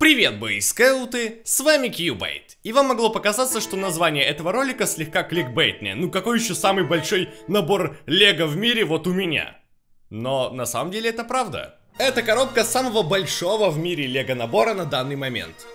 Привет, боискауты! С вами Кьюбайт. И вам могло показаться, что название этого ролика слегка кликбейтнее. Ну какой еще самый большой набор лего в мире вот у меня? Но на самом деле это правда. Это коробка самого большого в мире лего набора на данный момент.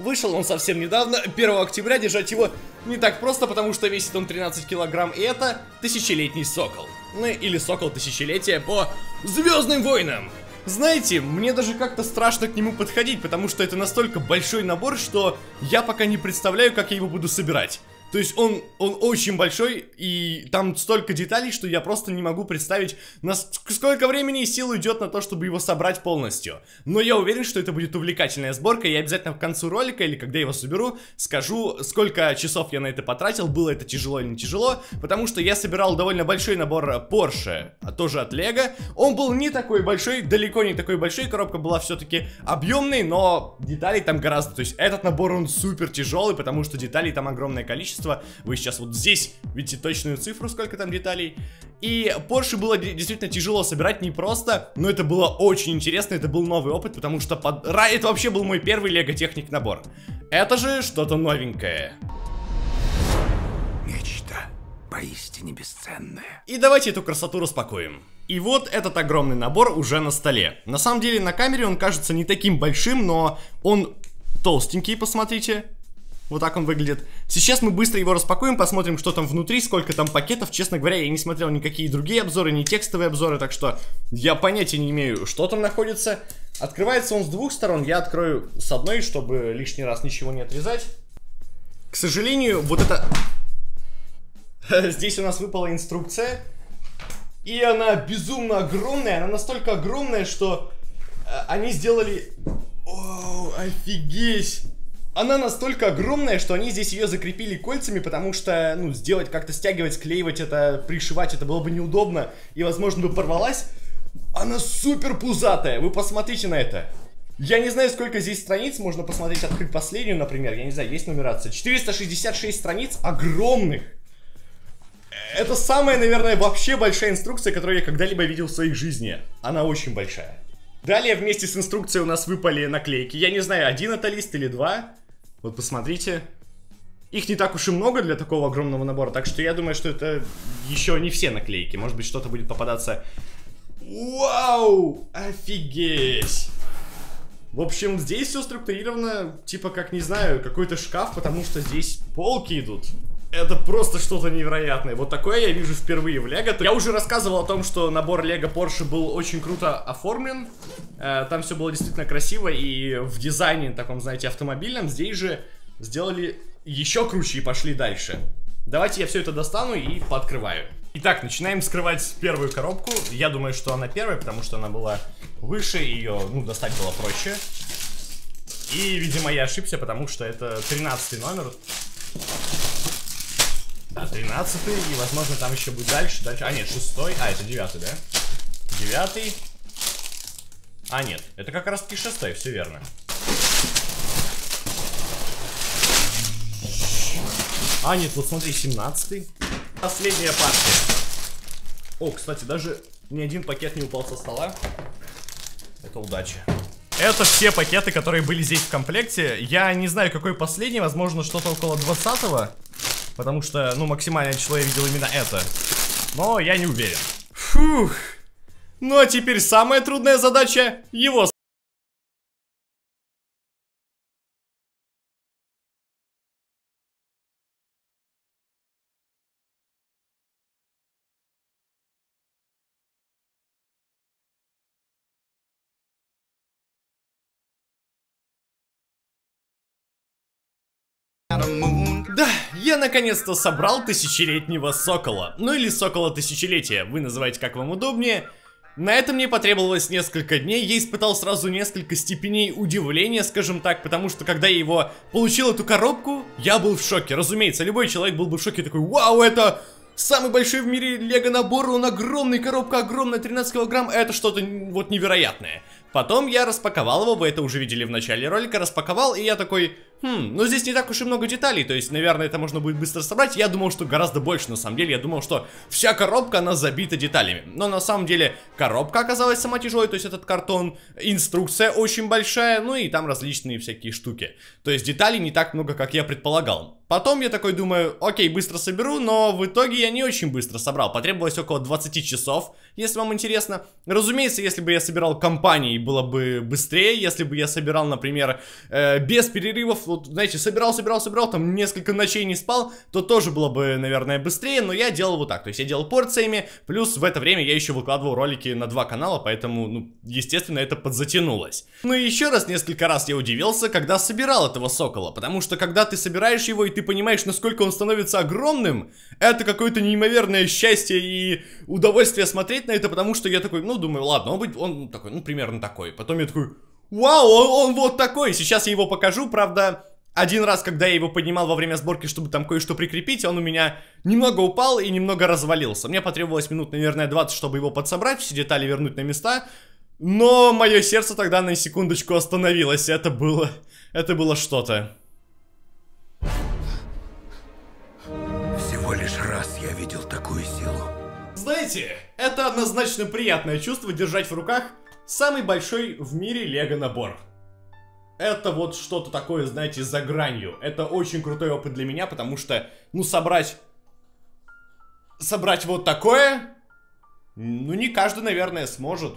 Вышел он совсем недавно, 1 октября, держать его не так просто, потому что весит он 13 килограмм, и это тысячелетний сокол. Ну или сокол тысячелетия по Звездным Войнам. Знаете, мне даже как-то страшно к нему подходить, потому что это настолько большой набор, что я пока не представляю, как я его буду собирать. То есть он, он очень большой, и там столько деталей, что я просто не могу представить, на сколько времени и сил уйдет на то, чтобы его собрать полностью. Но я уверен, что это будет увлекательная сборка, и я обязательно к концу ролика, или когда его соберу, скажу, сколько часов я на это потратил, было это тяжело или не тяжело, потому что я собирал довольно большой набор э, Porsche, а тоже от Lego. Он был не такой большой, далеко не такой большой, коробка была все-таки объемной, но деталей там гораздо. То есть этот набор, он супер тяжелый, потому что деталей там огромное количество, количество. Вы сейчас вот здесь видите точную цифру, сколько там деталей. И Porsche было действительно тяжело собирать, не просто, но это было очень интересно, это был новый опыт, потому что под... это вообще был мой первый лего-техник набор. Это же что-то новенькое. Нечто поистине бесценное. И давайте эту красоту распакуем. И вот этот огромный набор уже на столе. На самом деле на камере он кажется не таким большим, но он толстенький, посмотрите. Вот так он выглядит. Сейчас мы быстро его распакуем, посмотрим, что там внутри, сколько там пакетов. Честно говоря, я не смотрел никакие другие обзоры, не текстовые обзоры, так что я понятия не имею, что там находится. Открывается он с двух сторон, я открою с одной, чтобы лишний раз ничего не отрезать. К сожалению, вот это... Здесь у нас выпала инструкция. И она безумно огромная, она настолько огромная, что э, они сделали... О, офигеть! Она настолько огромная, что они здесь ее закрепили кольцами, потому что, ну, сделать как-то стягивать, склеивать это, пришивать, это было бы неудобно, и, возможно, бы порвалась. Она супер пузатая, вы посмотрите на это. Я не знаю, сколько здесь страниц, можно посмотреть, открыть последнюю, например, я не знаю, есть нумерация. 466 страниц огромных. Это самая, наверное, вообще большая инструкция, которую я когда-либо видел в своей жизни. Она очень большая. Далее вместе с инструкцией у нас выпали наклейки. Я не знаю, один это лист или два. Вот посмотрите. Их не так уж и много для такого огромного набора, так что я думаю, что это еще не все наклейки. Может быть, что-то будет попадаться... Вау! Офигеть! В общем, здесь все структурировано, типа, как, не знаю, какой-то шкаф, потому что здесь полки идут. Это просто что-то невероятное. Вот такое я вижу впервые в Лего. Я уже рассказывал о том, что набор Лего Porsche был очень круто оформлен. Э, там все было действительно красиво и в дизайне таком, знаете, автомобильном. Здесь же сделали еще круче и пошли дальше. Давайте я все это достану и пооткрываю. Итак, начинаем скрывать первую коробку. Я думаю, что она первая, потому что она была выше, ее ну, достать было проще. И, видимо, я ошибся, потому что это 13 номер тринадцатый, и, возможно, там еще будет дальше, дальше. А, нет, шестой. А, это девятый, да? Девятый. А, нет, это как раз-таки шестой, все верно. А, нет, вот смотри, семнадцатый. Последняя партия. О, кстати, даже ни один пакет не упал со стола. Это удача. Это все пакеты, которые были здесь в комплекте. Я не знаю, какой последний, возможно, что-то около двадцатого. Потому что, ну, максимальное число я видел именно это. Но я не уверен. Фух. Ну а теперь самая трудная задача его Да, я наконец-то собрал тысячелетнего сокола. Ну или сокола тысячелетия, вы называете как вам удобнее. На это мне потребовалось несколько дней, я испытал сразу несколько степеней удивления, скажем так, потому что когда я его получил эту коробку, я был в шоке. Разумеется, любой человек был бы в шоке, такой, вау, это самый большой в мире лего набор, он огромный, коробка огромная, 13 килограмм, это что-то вот невероятное. Потом я распаковал его, вы это уже видели в начале ролика, распаковал, и я такой, Хм, ну здесь не так уж и много деталей, то есть, наверное, это можно будет быстро собрать. Я думал, что гораздо больше, на самом деле. Я думал, что вся коробка, она забита деталями. Но на самом деле, коробка оказалась сама тяжелой, то есть этот картон, инструкция очень большая, ну и там различные всякие штуки. То есть деталей не так много, как я предполагал. Потом я такой думаю, окей, быстро соберу, но в итоге я не очень быстро собрал. Потребовалось около 20 часов, если вам интересно. Разумеется, если бы я собирал компанией, было бы быстрее. Если бы я собирал, например, э, без перерывов, вот, знаете, собирал, собирал, собирал, там несколько ночей не спал, то тоже было бы, наверное, быстрее. Но я делал вот так, то есть я делал порциями, плюс в это время я еще выкладывал ролики на два канала, поэтому, ну, естественно, это подзатянулось. Ну и еще раз, несколько раз я удивился, когда собирал этого сокола, потому что когда ты собираешь его и ты понимаешь, насколько он становится огромным, это какое-то неимоверное счастье и удовольствие смотреть на это, потому что я такой, ну, думаю, ладно, он, он такой, ну, примерно такой. Потом я такой, вау, он, он вот такой, сейчас я его покажу, правда... Один раз, когда я его поднимал во время сборки, чтобы там кое-что прикрепить, он у меня немного упал и немного развалился. Мне потребовалось минут, наверное, 20, чтобы его подсобрать, все детали вернуть на места. Но мое сердце тогда на секундочку остановилось. Это было... Это было что-то. знаете, это однозначно приятное чувство держать в руках самый большой в мире лего набор. Это вот что-то такое, знаете, за гранью. Это очень крутой опыт для меня, потому что, ну, собрать... Собрать вот такое... Ну, не каждый, наверное, сможет.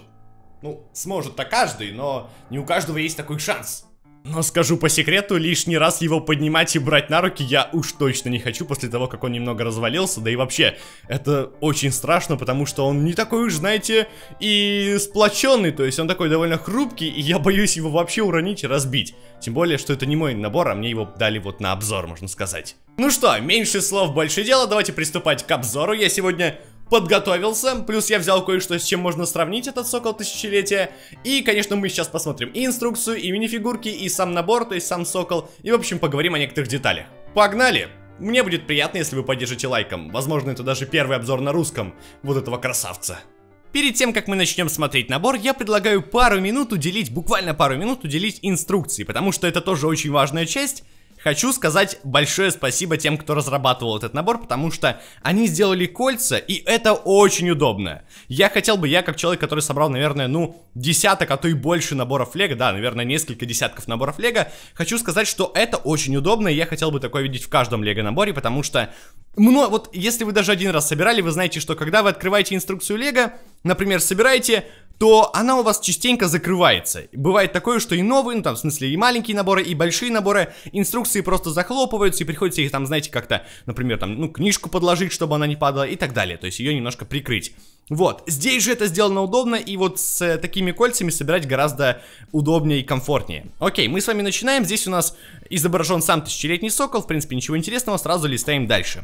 Ну, сможет-то каждый, но не у каждого есть такой шанс. Но скажу по секрету, лишний раз его поднимать и брать на руки я уж точно не хочу после того, как он немного развалился. Да и вообще, это очень страшно, потому что он не такой уж, знаете, и сплоченный. То есть он такой довольно хрупкий, и я боюсь его вообще уронить и разбить. Тем более, что это не мой набор, а мне его дали вот на обзор, можно сказать. Ну что, меньше слов, больше дела. Давайте приступать к обзору. Я сегодня подготовился. Плюс я взял кое-что, с чем можно сравнить этот сокол тысячелетия. И, конечно, мы сейчас посмотрим и инструкцию, и минифигурки, и сам набор, то есть сам сокол. И, в общем, поговорим о некоторых деталях. Погнали! Мне будет приятно, если вы поддержите лайком. Возможно, это даже первый обзор на русском вот этого красавца. Перед тем, как мы начнем смотреть набор, я предлагаю пару минут уделить, буквально пару минут уделить инструкции, потому что это тоже очень важная часть, Хочу сказать большое спасибо тем, кто разрабатывал этот набор, потому что они сделали кольца, и это очень удобно. Я хотел бы, я как человек, который собрал, наверное, ну, десяток, а то и больше наборов лего, да, наверное, несколько десятков наборов лего, хочу сказать, что это очень удобно, и я хотел бы такое видеть в каждом лего наборе, потому что Мно, вот если вы даже один раз собирали, вы знаете, что когда вы открываете инструкцию Лего, например, собираете, то она у вас частенько закрывается. Бывает такое, что и новые, ну там, в смысле, и маленькие наборы, и большие наборы, инструкции просто захлопываются, и приходится их там, знаете, как-то, например, там, ну, книжку подложить, чтобы она не падала, и так далее. То есть ее немножко прикрыть. Вот, здесь же это сделано удобно, и вот с э, такими кольцами собирать гораздо удобнее и комфортнее. Окей, мы с вами начинаем, здесь у нас изображен сам тысячелетний сокол, в принципе, ничего интересного, сразу листаем дальше.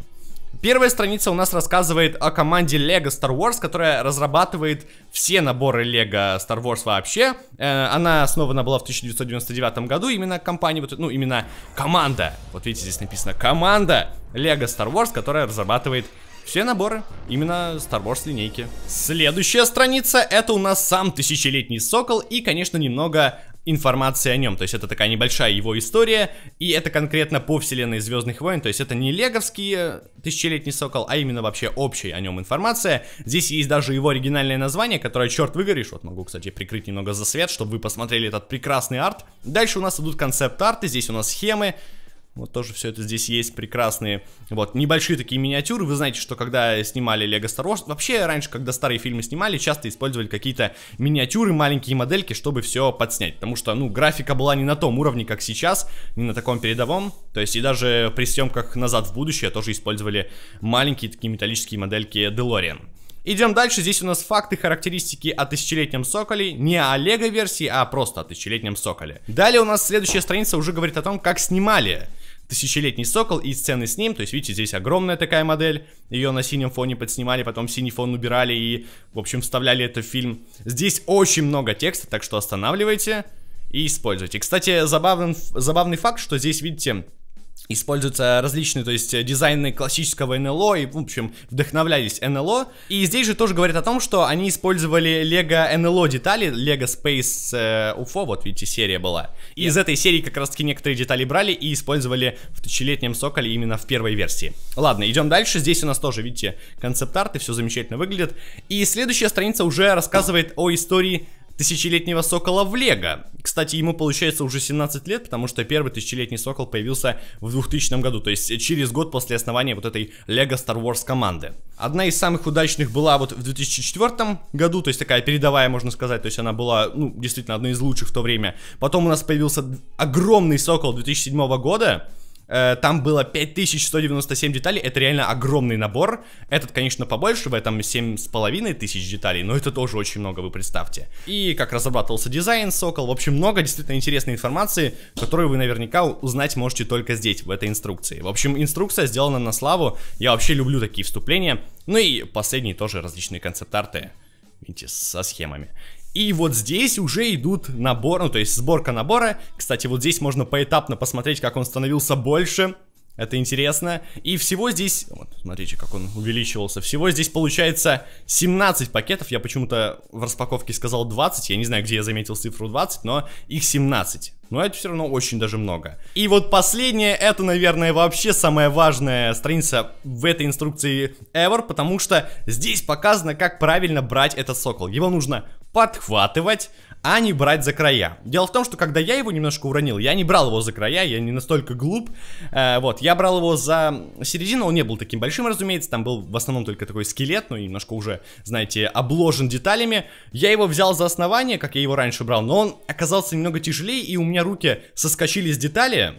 Первая страница у нас рассказывает о команде LEGO Star Wars, которая разрабатывает все наборы LEGO Star Wars вообще. Э, она основана была в 1999 году, именно компания, вот, ну, именно команда. Вот видите, здесь написано «Команда LEGO Star Wars», которая разрабатывает все наборы именно Star Wars линейки. Следующая страница это у нас сам тысячелетний сокол и, конечно, немного информации о нем. То есть это такая небольшая его история, и это конкретно по вселенной Звездных войн. То есть это не леговский э, Тысячелетний Сокол, а именно вообще общая о нем информация. Здесь есть даже его оригинальное название, которое, черт выгоришь, вот могу, кстати, прикрыть немного за свет, чтобы вы посмотрели этот прекрасный арт. Дальше у нас идут концепт-арты, здесь у нас схемы, вот тоже все это здесь есть, прекрасные, вот, небольшие такие миниатюры. Вы знаете, что когда снимали Лего Star Wars, вообще раньше, когда старые фильмы снимали, часто использовали какие-то миниатюры, маленькие модельки, чтобы все подснять. Потому что, ну, графика была не на том уровне, как сейчас, не на таком передовом. То есть и даже при съемках «Назад в будущее» тоже использовали маленькие такие металлические модельки DeLorean. Идем дальше, здесь у нас факты, характеристики о тысячелетнем Соколе, не о Лего версии, а просто о тысячелетнем Соколе. Далее у нас следующая страница уже говорит о том, как снимали тысячелетний сокол и сцены с ним. То есть, видите, здесь огромная такая модель. Ее на синем фоне подснимали, потом синий фон убирали и, в общем, вставляли это в фильм. Здесь очень много текста, так что останавливайте и используйте. Кстати, забавный, забавный факт, что здесь, видите, используются различные, то есть э, дизайны классического НЛО и, в общем, вдохновлялись НЛО. И здесь же тоже говорят о том, что они использовали лего НЛО детали, лего Space э, UFO, вот видите, серия была. И yeah. из этой серии как раз таки некоторые детали брали и использовали в тысячелетнем Соколе именно в первой версии. Ладно, идем дальше. Здесь у нас тоже, видите, концепт-арт и все замечательно выглядит. И следующая страница уже рассказывает о истории тысячелетнего сокола в Лего. Кстати, ему получается уже 17 лет, потому что первый тысячелетний сокол появился в 2000 году, то есть через год после основания вот этой Лего Star Wars команды. Одна из самых удачных была вот в 2004 году, то есть такая передовая, можно сказать, то есть она была, ну, действительно, одной из лучших в то время. Потом у нас появился огромный сокол 2007 года, Э, там было 5197 деталей, это реально огромный набор. Этот, конечно, побольше, в этом 7500 деталей, но это тоже очень много, вы представьте. И как разрабатывался дизайн Сокол, в общем, много действительно интересной информации, которую вы наверняка узнать можете только здесь, в этой инструкции. В общем, инструкция сделана на славу, я вообще люблю такие вступления. Ну и последние тоже различные концепт-арты, видите, со схемами. И вот здесь уже идут набор, ну то есть сборка набора. Кстати, вот здесь можно поэтапно посмотреть, как он становился больше. Это интересно. И всего здесь, вот, смотрите, как он увеличивался. Всего здесь получается 17 пакетов. Я почему-то в распаковке сказал 20. Я не знаю, где я заметил цифру 20, но их 17. Но это все равно очень даже много. И вот последнее, это, наверное, вообще самая важная страница в этой инструкции ever, потому что здесь показано, как правильно брать этот сокол. Его нужно подхватывать, а не брать за края. Дело в том, что когда я его немножко уронил, я не брал его за края, я не настолько глуп. Э, вот, я брал его за середину, он не был таким большим, разумеется, там был в основном только такой скелет, ну, немножко уже, знаете, обложен деталями. Я его взял за основание, как я его раньше брал, но он оказался немного тяжелее, и у меня руки соскочили с детали,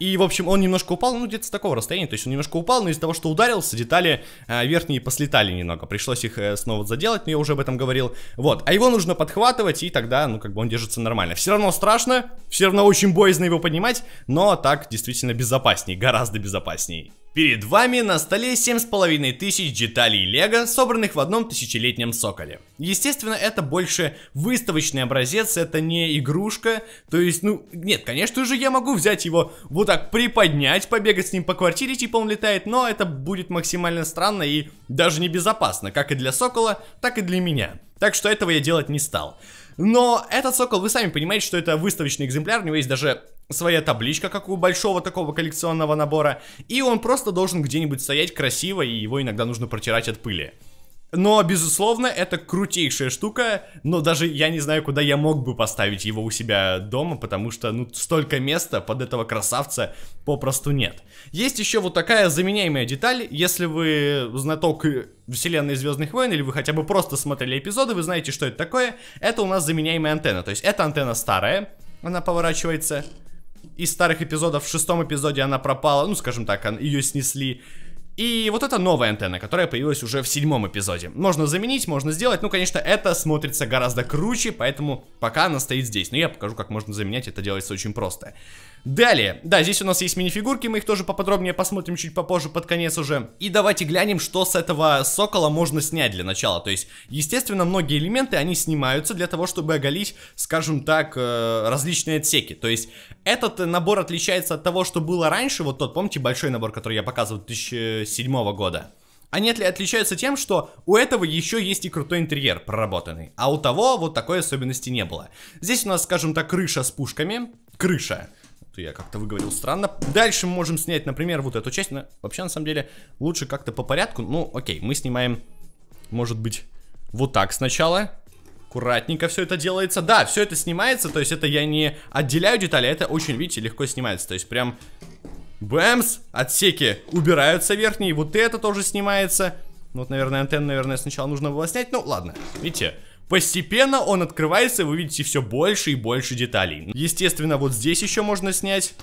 и, в общем, он немножко упал, ну, где-то с такого расстояния, то есть он немножко упал, но из-за того, что ударился, детали э, верхние послетали немного. Пришлось их э, снова заделать, но я уже об этом говорил. Вот, а его нужно подхватывать, и тогда, ну, как бы он держится нормально. Все равно страшно, все равно очень боязно его поднимать, но так действительно безопасней, гораздо безопасней. Перед вами на столе 7500 деталей лего, собранных в одном тысячелетнем соколе. Естественно, это больше выставочный образец, это не игрушка. То есть, ну, нет, конечно же, я могу взять его вот так приподнять, побегать с ним по квартире, типа он летает, но это будет максимально странно и даже небезопасно, как и для сокола, так и для меня. Так что этого я делать не стал. Но этот сокол, вы сами понимаете, что это выставочный экземпляр, у него есть даже своя табличка, как у большого такого коллекционного набора, и он просто должен где-нибудь стоять красиво, и его иногда нужно протирать от пыли. Но, безусловно, это крутейшая штука, но даже я не знаю, куда я мог бы поставить его у себя дома, потому что, ну, столько места под этого красавца попросту нет. Есть еще вот такая заменяемая деталь, если вы знаток вселенной Звездных войн, или вы хотя бы просто смотрели эпизоды, вы знаете, что это такое. Это у нас заменяемая антенна, то есть это антенна старая, она поворачивается, из старых эпизодов. В шестом эпизоде она пропала, ну, скажем так, ее снесли и вот эта новая антенна, которая появилась уже в седьмом эпизоде. Можно заменить, можно сделать. Ну, конечно, это смотрится гораздо круче, поэтому пока она стоит здесь. Но я покажу, как можно заменять. Это делается очень просто. Далее. Да, здесь у нас есть мини-фигурки. Мы их тоже поподробнее посмотрим чуть попозже, под конец уже. И давайте глянем, что с этого сокола можно снять для начала. То есть, естественно, многие элементы, они снимаются для того, чтобы оголить, скажем так, э, различные отсеки. То есть, этот набор отличается от того, что было раньше. Вот тот, помните, большой набор, который я показывал в 2007 года. Они отличаются тем, что у этого еще есть и крутой интерьер проработанный, а у того вот такой особенности не было. Здесь у нас, скажем так, крыша с пушками. Крыша. Это я как-то выговорил странно. Дальше мы можем снять, например, вот эту часть. Но вообще, на самом деле, лучше как-то по порядку. Ну, окей, мы снимаем, может быть, вот так сначала. Аккуратненько все это делается. Да, все это снимается, то есть это я не отделяю детали, а это очень, видите, легко снимается. То есть прям Бэмс! Отсеки убираются верхние. Вот это тоже снимается. Ну, вот, наверное, антенну, наверное, сначала нужно было снять. Ну, ладно. Видите? Постепенно он открывается, вы видите все больше и больше деталей. Естественно, вот здесь еще можно снять.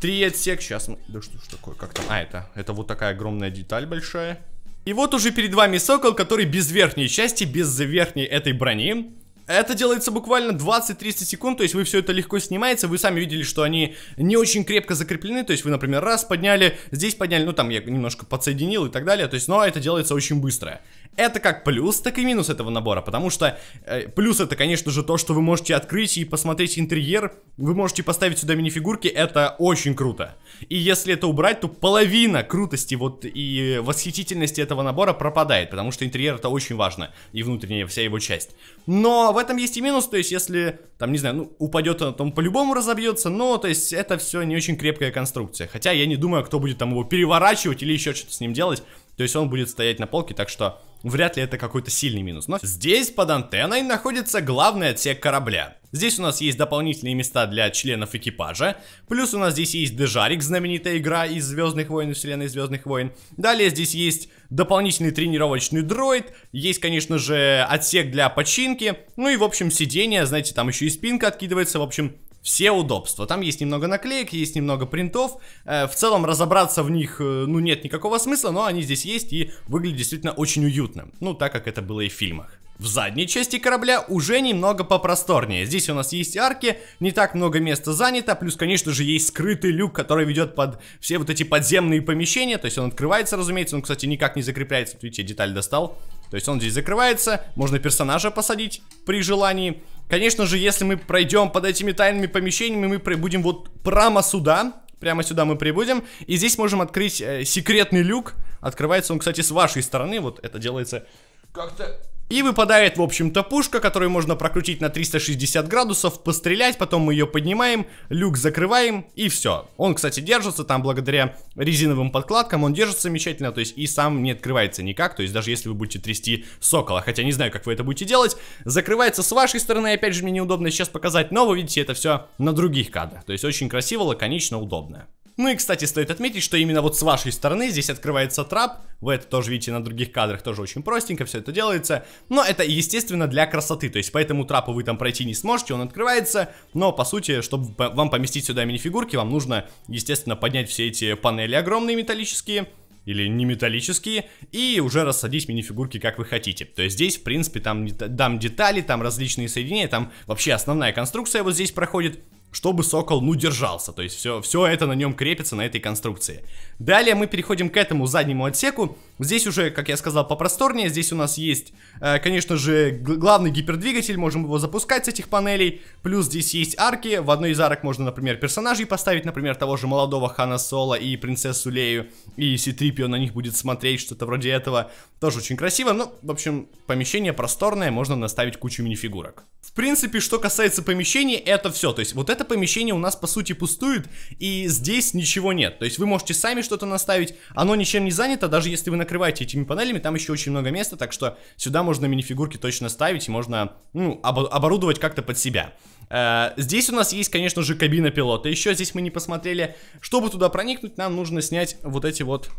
Три отсек. Сейчас мы... Да что ж такое? Как там? А, это, это вот такая огромная деталь большая. И вот уже перед вами сокол, который без верхней части, без верхней этой брони это делается буквально 20-30 секунд, то есть вы все это легко снимается, вы сами видели, что они не очень крепко закреплены, то есть вы, например, раз подняли, здесь подняли, ну там я немножко подсоединил и так далее, то есть, но это делается очень быстро. Это как плюс, так и минус этого набора, потому что э, плюс это, конечно же, то, что вы можете открыть и посмотреть интерьер, вы можете поставить сюда минифигурки, это очень круто. И если это убрать, то половина крутости вот и восхитительности этого набора пропадает, потому что интерьер это очень важно, и внутренняя вся его часть. Но в этом есть и минус, то есть если, там, не знаю, ну, упадет он, то он по-любому разобьется, но, то есть это все не очень крепкая конструкция. Хотя я не думаю, кто будет там его переворачивать или еще что-то с ним делать, то есть он будет стоять на полке, так что вряд ли это какой-то сильный минус. Но здесь под антенной находится главный отсек корабля. Здесь у нас есть дополнительные места для членов экипажа. Плюс у нас здесь есть Дежарик, знаменитая игра из Звездных войн, вселенной Звездных войн. Далее здесь есть дополнительный тренировочный дроид. Есть, конечно же, отсек для починки. Ну и, в общем, сиденье, знаете, там еще и спинка откидывается. В общем, все удобства. Там есть немного наклеек, есть немного принтов. Э, в целом разобраться в них, э, ну, нет никакого смысла, но они здесь есть и выглядят действительно очень уютно. Ну, так как это было и в фильмах. В задней части корабля уже немного попросторнее. Здесь у нас есть арки, не так много места занято, плюс, конечно же, есть скрытый люк, который ведет под все вот эти подземные помещения, то есть он открывается, разумеется, он, кстати, никак не закрепляется, вот видите, деталь достал. То есть он здесь закрывается, можно персонажа посадить при желании. Конечно же, если мы пройдем под этими тайными помещениями, мы прибудем вот прямо сюда. Прямо сюда мы прибудем. И здесь можем открыть э, секретный люк. Открывается он, кстати, с вашей стороны. Вот это делается как-то и выпадает, в общем-то, пушка, которую можно прокрутить на 360 градусов, пострелять, потом мы ее поднимаем, люк закрываем, и все. Он, кстати, держится там благодаря резиновым подкладкам, он держится замечательно, то есть и сам не открывается никак, то есть даже если вы будете трясти сокола, хотя не знаю, как вы это будете делать, закрывается с вашей стороны, опять же, мне неудобно сейчас показать, но вы видите это все на других кадрах, то есть очень красиво, лаконично, удобно. Ну и, кстати, стоит отметить, что именно вот с вашей стороны здесь открывается трап. Вы это тоже видите на других кадрах, тоже очень простенько все это делается. Но это, естественно, для красоты. То есть поэтому этому трапу вы там пройти не сможете, он открывается. Но, по сути, чтобы вам поместить сюда минифигурки, вам нужно, естественно, поднять все эти панели огромные металлические или не металлические, и уже рассадить минифигурки как вы хотите. То есть здесь, в принципе, там, там детали, там различные соединения, там вообще основная конструкция вот здесь проходит, чтобы сокол, ну, держался. То есть все, все это на нем крепится, на этой конструкции. Далее мы переходим к этому заднему отсеку. Здесь уже, как я сказал, попросторнее. Здесь у нас есть, э, конечно же, главный гипердвигатель. Можем его запускать с этих панелей. Плюс здесь есть арки. В одной из арок можно, например, персонажей поставить. Например, того же молодого Хана Соло и принцессу Лею. И Ситрипио на них будет смотреть, что-то вроде этого. Тоже очень красиво. Ну, в общем, помещение просторное. Можно наставить кучу минифигурок. В принципе, что касается помещений, это все. То есть вот это это помещение у нас по сути пустует, и здесь ничего нет. То есть вы можете сами что-то наставить, оно ничем не занято, даже если вы накрываете этими панелями, там еще очень много места, так что сюда можно минифигурки точно ставить, и можно ну, об оборудовать как-то под себя. Э, здесь у нас есть, конечно же, кабина пилота. Еще здесь мы не посмотрели. Чтобы туда проникнуть, нам нужно снять вот эти вот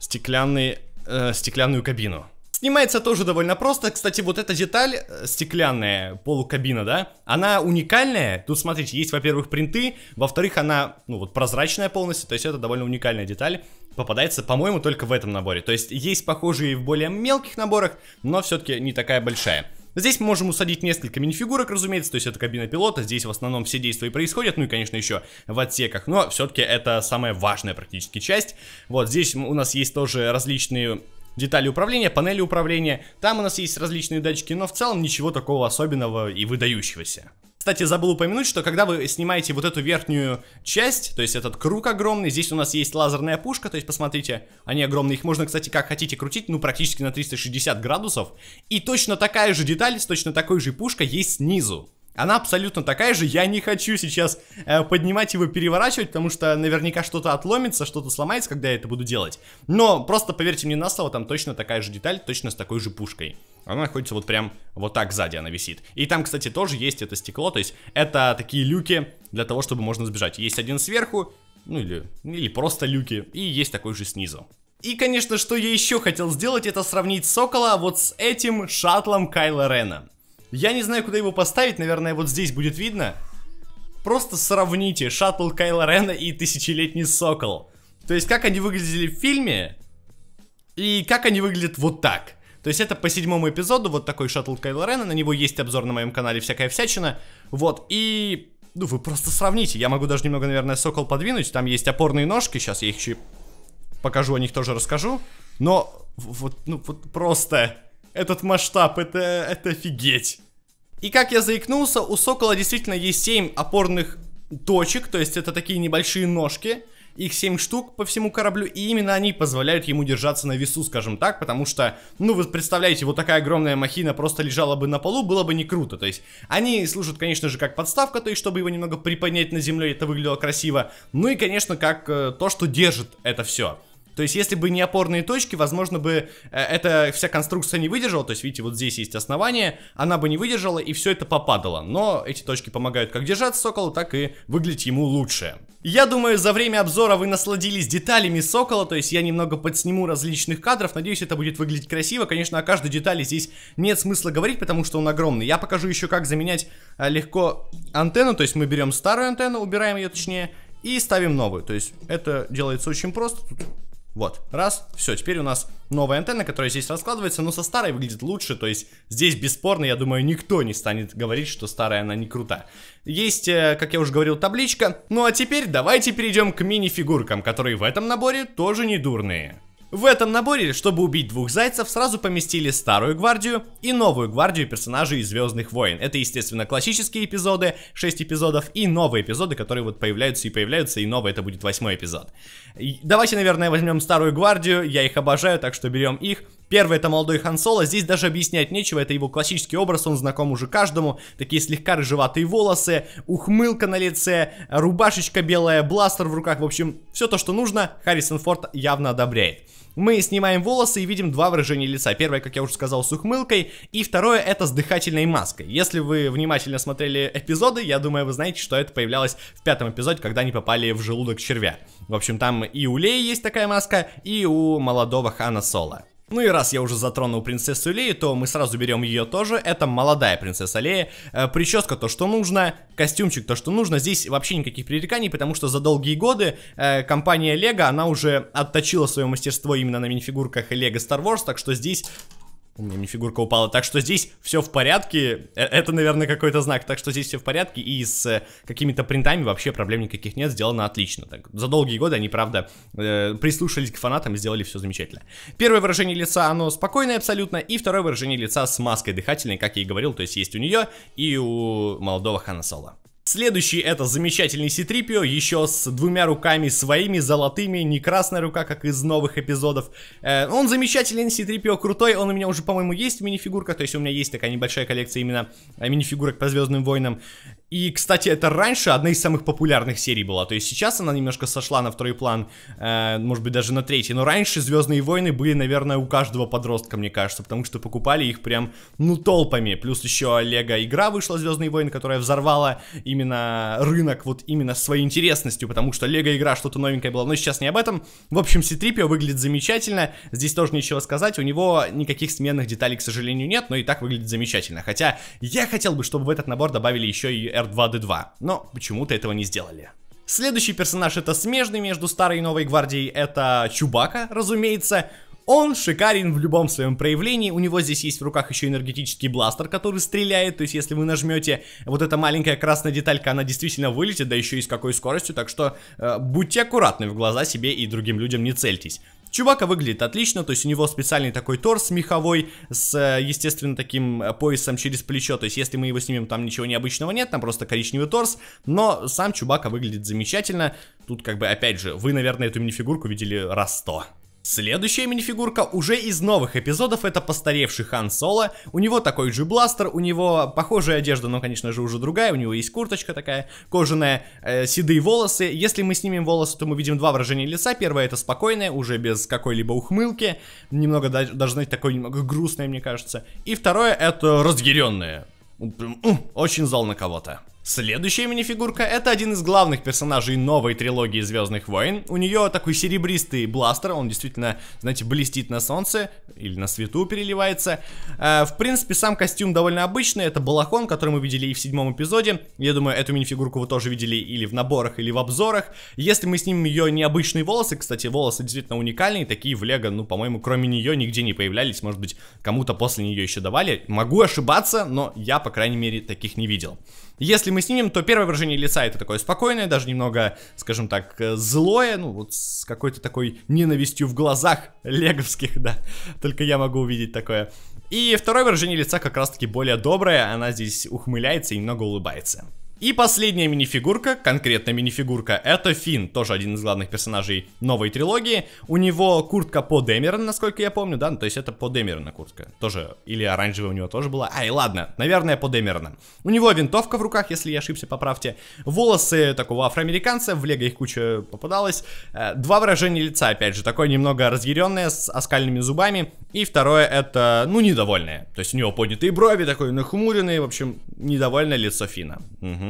стеклянные, э, стеклянную кабину. Снимается тоже довольно просто. Кстати, вот эта деталь э, стеклянная, полукабина, да, она уникальная. Тут, смотрите, есть, во-первых, принты, во-вторых, она, ну, вот прозрачная полностью, то есть это довольно уникальная деталь. Попадается, по-моему, только в этом наборе. То есть есть похожие в более мелких наборах, но все-таки не такая большая. Здесь мы можем усадить несколько минифигурок, разумеется, то есть это кабина пилота, здесь в основном все действия происходят, ну и, конечно, еще в отсеках, но все-таки это самая важная практически часть. Вот здесь у нас есть тоже различные детали управления, панели управления. Там у нас есть различные датчики, но в целом ничего такого особенного и выдающегося. Кстати, забыл упомянуть, что когда вы снимаете вот эту верхнюю часть, то есть этот круг огромный, здесь у нас есть лазерная пушка, то есть посмотрите, они огромные, их можно, кстати, как хотите крутить, ну, практически на 360 градусов. И точно такая же деталь с точно такой же пушкой есть снизу. Она абсолютно такая же, я не хочу сейчас э, поднимать его, переворачивать, потому что наверняка что-то отломится, что-то сломается, когда я это буду делать. Но просто поверьте мне на слово, там точно такая же деталь, точно с такой же пушкой. Она находится вот прям вот так сзади она висит. И там, кстати, тоже есть это стекло, то есть это такие люки для того, чтобы можно сбежать. Есть один сверху, ну или, или просто люки, и есть такой же снизу. И, конечно, что я еще хотел сделать, это сравнить Сокола вот с этим шаттлом Кайла Рена. Я не знаю, куда его поставить, наверное, вот здесь будет видно. Просто сравните шаттл Кайла Рена и Тысячелетний Сокол. То есть, как они выглядели в фильме, и как они выглядят вот так. То есть это по седьмому эпизоду, вот такой шаттл Кайла Рена, на него есть обзор на моем канале «Всякая всячина». Вот, и... Ну, вы просто сравните. Я могу даже немного, наверное, Сокол подвинуть. Там есть опорные ножки, сейчас я их еще покажу, о них тоже расскажу. Но вот, ну, вот просто... Этот масштаб, это, это офигеть. И как я заикнулся, у сокола действительно есть 7 опорных точек, то есть это такие небольшие ножки. Их 7 штук по всему кораблю, и именно они позволяют ему держаться на весу, скажем так, потому что, ну, вы представляете, вот такая огромная махина просто лежала бы на полу, было бы не круто. То есть они служат, конечно же, как подставка, то есть чтобы его немного приподнять на земле, это выглядело красиво. Ну и, конечно, как э, то, что держит это все. То есть, если бы не опорные точки, возможно бы э, эта вся конструкция не выдержала. То есть, видите, вот здесь есть основание, она бы не выдержала, и все это попадало. Но эти точки помогают как держаться Сокола, так и выглядеть ему лучше. Я думаю, за время обзора вы насладились деталями сокола, то есть я немного подсниму различных кадров, надеюсь, это будет выглядеть красиво. Конечно, о каждой детали здесь нет смысла говорить, потому что он огромный. Я покажу еще, как заменять э, легко антенну, то есть мы берем старую антенну, убираем ее точнее, и ставим новую. То есть это делается очень просто, тут вот, раз, все, теперь у нас новая антенна, которая здесь раскладывается, но со старой выглядит лучше, то есть здесь бесспорно, я думаю, никто не станет говорить, что старая она не крута. Есть, э, как я уже говорил, табличка. Ну а теперь давайте перейдем к мини-фигуркам, которые в этом наборе тоже не дурные. В этом наборе, чтобы убить двух зайцев, сразу поместили старую гвардию и новую гвардию персонажей Звездных войн. Это, естественно, классические эпизоды, 6 эпизодов, и новые эпизоды, которые вот появляются и появляются, и новый это будет восьмой эпизод. Давайте, наверное, возьмем старую гвардию, я их обожаю, так что берем их. Первый это молодой Хан Соло, здесь даже объяснять нечего, это его классический образ, он знаком уже каждому. Такие слегка рыжеватые волосы, ухмылка на лице, рубашечка белая, бластер в руках, в общем, все то, что нужно, Харрисон Форд явно одобряет. Мы снимаем волосы и видим два выражения лица. Первое, как я уже сказал, с ухмылкой, и второе это с дыхательной маской. Если вы внимательно смотрели эпизоды, я думаю, вы знаете, что это появлялось в пятом эпизоде, когда они попали в желудок червя. В общем, там и у Леи есть такая маска, и у молодого Хана Соло. Ну и раз я уже затронул принцессу Леи, то мы сразу берем ее тоже. Это молодая принцесса Лея. Э, прическа то, что нужно, костюмчик то, что нужно. Здесь вообще никаких пререканий, потому что за долгие годы э, компания Лего, она уже отточила свое мастерство именно на минифигурках Лего Star Wars, так что здесь у меня не фигурка упала. Так что здесь все в порядке. Э, это, наверное, какой-то знак. Так что здесь все в порядке. И с э, какими-то принтами вообще проблем никаких нет. Сделано отлично. Так, за долгие годы они, правда, э, прислушались к фанатам и сделали все замечательно. Первое выражение лица, оно спокойное абсолютно. И второе выражение лица с маской дыхательной, как я и говорил. То есть есть у нее и у молодого Хана Соло. Следующий это замечательный Ситрипио, еще с двумя руками своими, золотыми, не красная рука, как из новых эпизодов. Э, он замечательный, Ситрипио крутой, он у меня уже, по-моему, есть в минифигурках, то есть у меня есть такая небольшая коллекция именно э, минифигурок по Звездным Войнам. И, кстати, это раньше одна из самых популярных серий была, то есть сейчас она немножко сошла на второй план, э, может быть, даже на третий, но раньше Звездные Войны были, наверное, у каждого подростка, мне кажется, потому что покупали их прям, ну, толпами. Плюс еще Лего игра вышла Звездные Войны, которая взорвала именно рынок вот именно своей интересностью, потому что лего-игра что-то новенькое было, но сейчас не об этом. В общем, Ситрипио выглядит замечательно, здесь тоже нечего сказать, у него никаких сменных деталей, к сожалению, нет, но и так выглядит замечательно. Хотя я хотел бы, чтобы в этот набор добавили еще и R2-D2, но почему-то этого не сделали. Следующий персонаж это смежный между старой и новой гвардией, это Чубака, разумеется. Он шикарен в любом своем проявлении. У него здесь есть в руках еще энергетический бластер, который стреляет. То есть, если вы нажмете, вот эта маленькая красная деталька, она действительно вылетит, да еще и с какой скоростью. Так что э, будьте аккуратны в глаза себе и другим людям не цельтесь. Чувака выглядит отлично, то есть у него специальный такой торс меховой с, э, естественно, таким э, поясом через плечо, то есть если мы его снимем, там ничего необычного нет, там просто коричневый торс, но сам Чубака выглядит замечательно, тут как бы, опять же, вы, наверное, эту мини-фигурку видели раз сто. Следующая минифигурка уже из новых эпизодов, это постаревший Хан Соло, у него такой же бластер, у него похожая одежда, но, конечно же, уже другая, у него есть курточка такая, кожаная, э, седые волосы, если мы снимем волосы, то мы видим два выражения лица, первое это спокойное, уже без какой-либо ухмылки, немного даже, знаете, такое немного грустное, мне кажется, и второе это разъяренное, очень зол на кого-то. Следующая минифигурка это один из главных персонажей новой трилогии Звездных войн. У нее такой серебристый бластер, он действительно, знаете, блестит на солнце или на свету переливается. Э, в принципе, сам костюм довольно обычный, это балахон, который мы видели и в седьмом эпизоде. Я думаю, эту минифигурку вы тоже видели или в наборах, или в обзорах. Если мы снимем ее необычные волосы, кстати, волосы действительно уникальные, такие в Лего, ну, по-моему, кроме нее нигде не появлялись, может быть, кому-то после нее еще давали. Могу ошибаться, но я, по крайней мере, таких не видел. Если если мы снимем, то первое выражение лица это такое спокойное, даже немного, скажем так, э, злое, ну вот с какой-то такой ненавистью в глазах леговских, да, только я могу увидеть такое. И второе выражение лица как раз-таки более доброе, она здесь ухмыляется и немного улыбается. И последняя минифигурка, конкретно минифигурка, это Финн, тоже один из главных персонажей новой трилогии. У него куртка по Дэмерон, насколько я помню, да, ну, то есть это по Дэмерона куртка. Тоже, или оранжевая у него тоже была. Ай, ладно, наверное, по Дэмерона. У него винтовка в руках, если я ошибся, поправьте. Волосы такого афроамериканца, в лего их куча попадалась. Э, два выражения лица, опять же, такое немного разъяренное, с оскальными зубами. И второе это, ну, недовольное. То есть у него поднятые брови, такой нахмуренный, в общем, недовольное лицо Фина. Угу.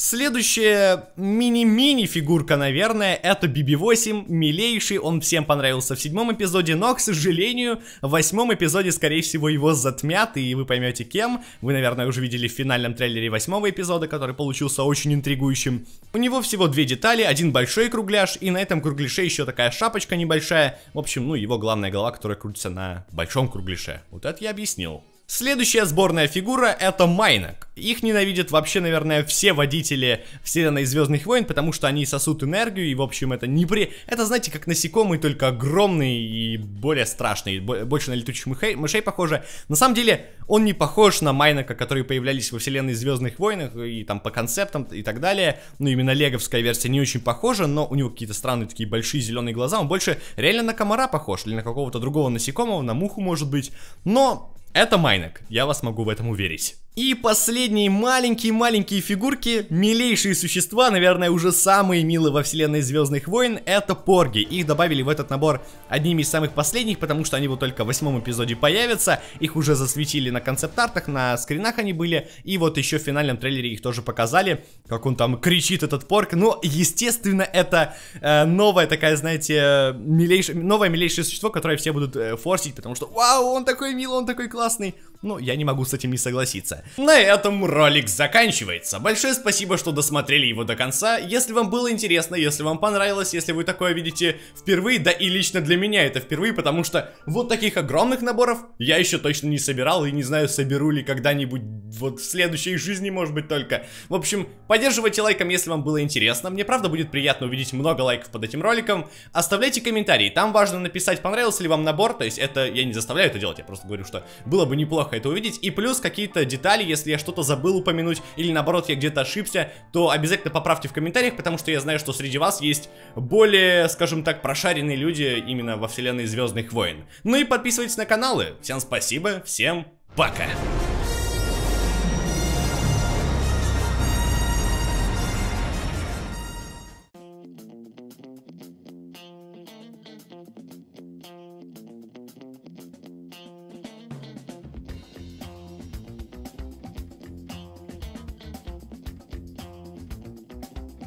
Следующая мини-мини фигурка, наверное, это BB-8, милейший, он всем понравился в седьмом эпизоде, но, к сожалению, в восьмом эпизоде, скорее всего, его затмят, и вы поймете кем. Вы, наверное, уже видели в финальном трейлере восьмого эпизода, который получился очень интригующим. У него всего две детали, один большой кругляш, и на этом кругляше еще такая шапочка небольшая. В общем, ну, его главная голова, которая крутится на большом кругляше. Вот это я объяснил. Следующая сборная фигура это Майнок. Их ненавидят вообще, наверное, все водители вселенной Звездных войн, потому что они сосут энергию, и, в общем, это не при... Это, знаете, как насекомые, только огромные и более страшные, больше на летучих мышей, мышей похоже. На самом деле, он не похож на Майнака, которые появлялись во вселенной Звездных войн, и там по концептам и так далее. Ну, именно леговская версия не очень похожа, но у него какие-то странные такие большие зеленые глаза, он больше реально на комара похож, или на какого-то другого насекомого, на муху, может быть. Но это майнок, я вас могу в этом уверить. И последние маленькие-маленькие фигурки, милейшие существа, наверное, уже самые милые во вселенной Звездных войн, это порги. Их добавили в этот набор одними из самых последних, потому что они вот только в восьмом эпизоде появятся. Их уже засветили на концепт-артах, на скринах они были. И вот еще в финальном трейлере их тоже показали, как он там кричит этот Порг. Но, естественно, это э, новая такая, знаете, милейшее, новое милейшее существо, которое все будут э, форсить, потому что, вау, он такой милый, он такой классный. Ну, я не могу с этим не согласиться. На этом ролик заканчивается. Большое спасибо, что досмотрели его до конца. Если вам было интересно, если вам понравилось, если вы такое видите впервые, да и лично для меня это впервые, потому что вот таких огромных наборов я еще точно не собирал и не знаю, соберу ли когда-нибудь вот в следующей жизни, может быть, только. В общем, поддерживайте лайком, если вам было интересно. Мне правда будет приятно увидеть много лайков под этим роликом. Оставляйте комментарии, там важно написать, понравился ли вам набор, то есть это я не заставляю это делать, я просто говорю, что было бы неплохо неплохо это увидеть. И плюс какие-то детали, если я что-то забыл упомянуть, или наоборот я где-то ошибся, то обязательно поправьте в комментариях, потому что я знаю, что среди вас есть более, скажем так, прошаренные люди именно во вселенной Звездных войн. Ну и подписывайтесь на каналы. Всем спасибо, всем пока!